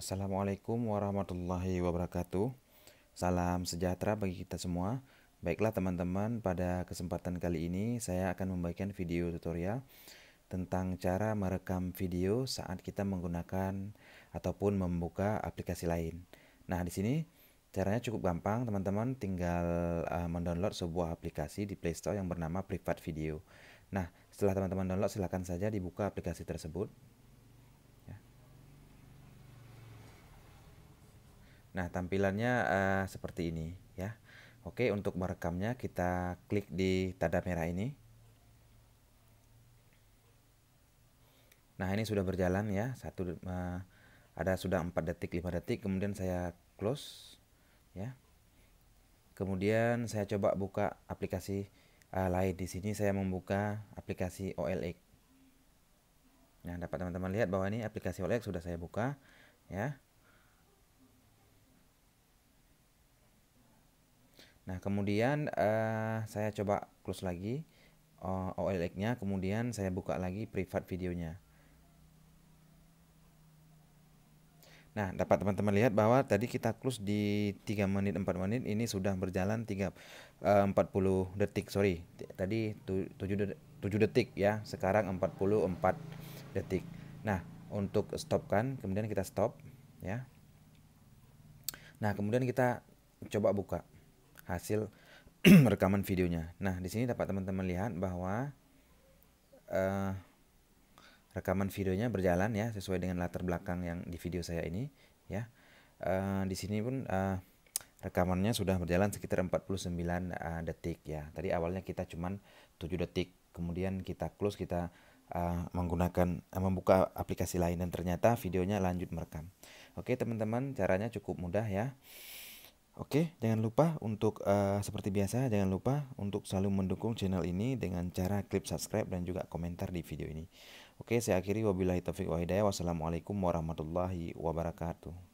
Assalamualaikum warahmatullahi wabarakatuh. Salam sejahtera bagi kita semua. Baiklah teman-teman, pada kesempatan kali ini saya akan membagikan video tutorial tentang cara merekam video saat kita menggunakan ataupun membuka aplikasi lain. Nah, di sini caranya cukup gampang, teman-teman tinggal uh, mendownload sebuah aplikasi di Play Store yang bernama Privat Video. Nah, setelah teman-teman download silahkan saja dibuka aplikasi tersebut. Nah, tampilannya uh, seperti ini ya. Oke, untuk merekamnya kita klik di tanda merah ini. Nah, ini sudah berjalan ya. Satu uh, ada sudah 4 detik, 5 detik, kemudian saya close ya. Kemudian saya coba buka aplikasi uh, lain. Di sini saya membuka aplikasi OLX. Nah, dapat teman-teman lihat bahwa ini aplikasi OLX sudah saya buka ya. Nah, kemudian uh, saya coba close lagi uh, eh, OLX-nya, kemudian saya buka lagi privat videonya. Nah, dapat teman-teman lihat bahwa tadi kita close di 3 menit 4 menit ini sudah berjalan 3 uh, 40 detik, sorry. Tadi 7 detik, 7 detik ya, sekarang 44 detik. Nah, untuk stopkan kemudian kita stop ya. Nah, kemudian kita coba buka hasil rekaman videonya. Nah, di sini dapat teman-teman lihat bahwa uh, rekaman videonya berjalan ya sesuai dengan latar belakang yang di video saya ini ya. Uh, di sini pun uh, rekamannya sudah berjalan sekitar 49 uh, detik ya. Tadi awalnya kita cuman 7 detik, kemudian kita close kita uh, menggunakan uh, membuka aplikasi lain dan ternyata videonya lanjut merekam. Oke, teman-teman, caranya cukup mudah ya. Oke, jangan lupa untuk uh, seperti biasa jangan lupa untuk selalu mendukung channel ini dengan cara klik subscribe dan juga komentar di video ini. Oke, saya akhiri wabillahi taufik wa hidayah. Wassalamualaikum warahmatullahi wabarakatuh.